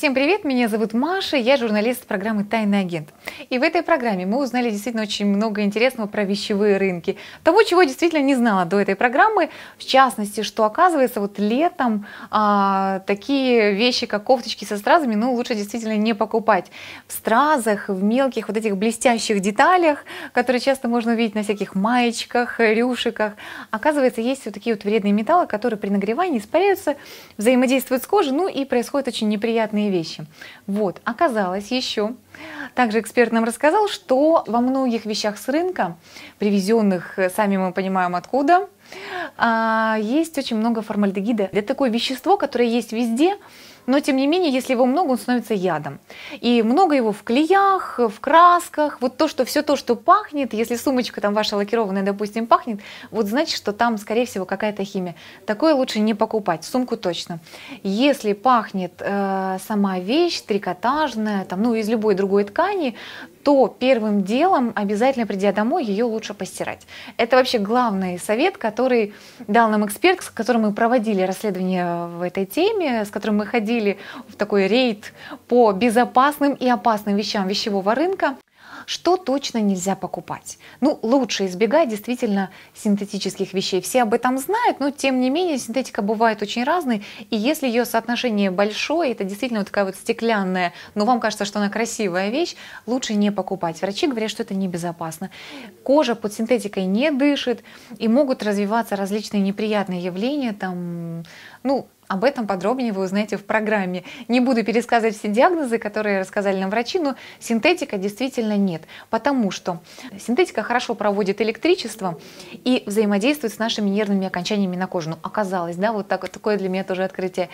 Всем привет, меня зовут Маша, я журналист программы «Тайный агент». И в этой программе мы узнали действительно очень много интересного про вещевые рынки. Того, чего действительно не знала до этой программы, в частности, что оказывается вот летом а, такие вещи, как кофточки со стразами, ну лучше действительно не покупать. В стразах, в мелких вот этих блестящих деталях, которые часто можно увидеть на всяких маечках, рюшиках, оказывается, есть вот такие вот вредные металлы, которые при нагревании испаряются, взаимодействуют с кожей, ну и происходит очень неприятные важные вещи. Вот, оказалось еще, также эксперт нам рассказал, что во многих вещах с рынка, привезенных, э, сами мы понимаем откуда, а, есть очень много формальдегида. Это такое вещество, которое есть везде, но тем не менее, если его много, он становится ядом. И много его в клеях, в красках, вот то, что все то, что пахнет, если сумочка там ваша лакированная, допустим, пахнет, вот значит, что там, скорее всего, какая-то химия. Такое лучше не покупать, сумку точно. Если пахнет э, сама вещь, трикотажная, там, ну, из любой другой ткани, то первым делом, обязательно придя домой, ее лучше постирать. Это вообще главный совет, который дал нам эксперт, с которым мы проводили расследование в этой теме, с которым мы ходили в такой рейд по безопасным и опасным вещам вещевого рынка. Что точно нельзя покупать? Ну, лучше избегать действительно синтетических вещей. Все об этом знают, но тем не менее синтетика бывает очень разной. И если ее соотношение большое, это действительно вот такая вот стеклянная, но вам кажется, что она красивая вещь, лучше не покупать. Врачи говорят, что это небезопасно. Кожа под синтетикой не дышит, и могут развиваться различные неприятные явления, там, ну, об этом подробнее вы узнаете в программе. Не буду пересказывать все диагнозы, которые рассказали нам врачи, но синтетика действительно нет, потому что синтетика хорошо проводит электричество и взаимодействует с нашими нервными окончаниями на коже. Ну, оказалось, да, вот так, такое для меня тоже открытие.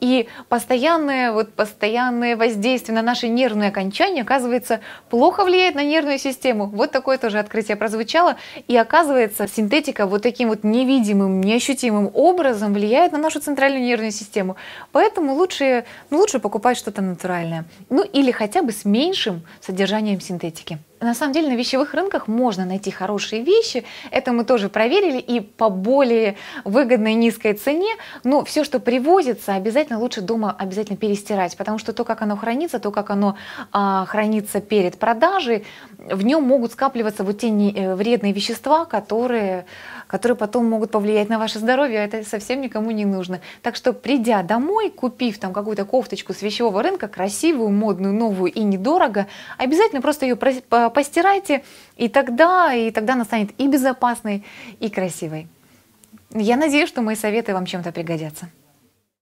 И постоянное, вот постоянное воздействие на наши нервные окончания, оказывается, плохо влияет на нервную систему. Вот такое тоже открытие прозвучало. И оказывается, синтетика вот таким вот невидимым, неощутимым образом влияет на нашу центральную нервную нервную систему. Поэтому лучше, ну, лучше покупать что-то натуральное. Ну или хотя бы с меньшим содержанием синтетики на самом деле на вещевых рынках можно найти хорошие вещи, это мы тоже проверили, и по более выгодной низкой цене, но все, что привозится, обязательно лучше дома обязательно перестирать, потому что то, как оно хранится, то, как оно а, хранится перед продажей, в нем могут скапливаться вот те не, э, вредные вещества, которые, которые потом могут повлиять на ваше здоровье, а это совсем никому не нужно. Так что придя домой, купив там какую-то кофточку с вещевого рынка, красивую, модную, новую и недорого, обязательно просто ее постирайте, и тогда, и тогда она станет и безопасной, и красивой. Я надеюсь, что мои советы вам чем-то пригодятся.